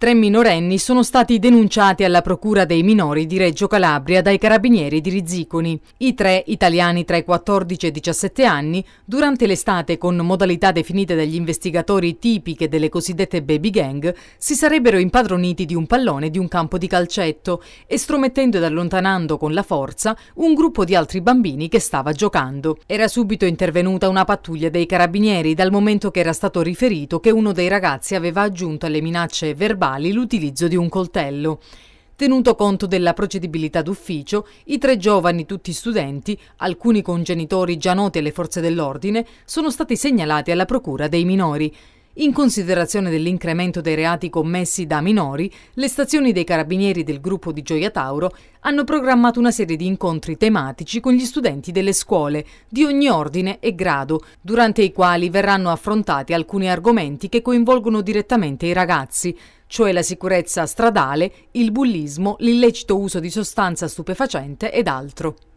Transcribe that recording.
Tre minorenni sono stati denunciati alla Procura dei minori di Reggio Calabria dai carabinieri di Rizziconi. I tre, italiani tra i 14 e i 17 anni, durante l'estate con modalità definite dagli investigatori tipiche delle cosiddette baby gang, si sarebbero impadroniti di un pallone di un campo di calcetto, estromettendo ed allontanando con la forza un gruppo di altri bambini che stava giocando. Era subito intervenuta una pattuglia dei carabinieri dal momento che era stato riferito che uno dei ragazzi aveva aggiunto alle minacce verbali principali l'utilizzo di un coltello. Tenuto conto della procedibilità d'ufficio, i tre giovani, tutti studenti, alcuni con genitori già noti alle forze dell'ordine, sono stati segnalati alla Procura dei minori. In considerazione dell'incremento dei reati commessi da minori, le stazioni dei carabinieri del gruppo di Gioia Tauro hanno programmato una serie di incontri tematici con gli studenti delle scuole di ogni ordine e grado, durante i quali verranno affrontati alcuni argomenti che coinvolgono direttamente i ragazzi, cioè la sicurezza stradale, il bullismo, l'illecito uso di sostanza stupefacente ed altro.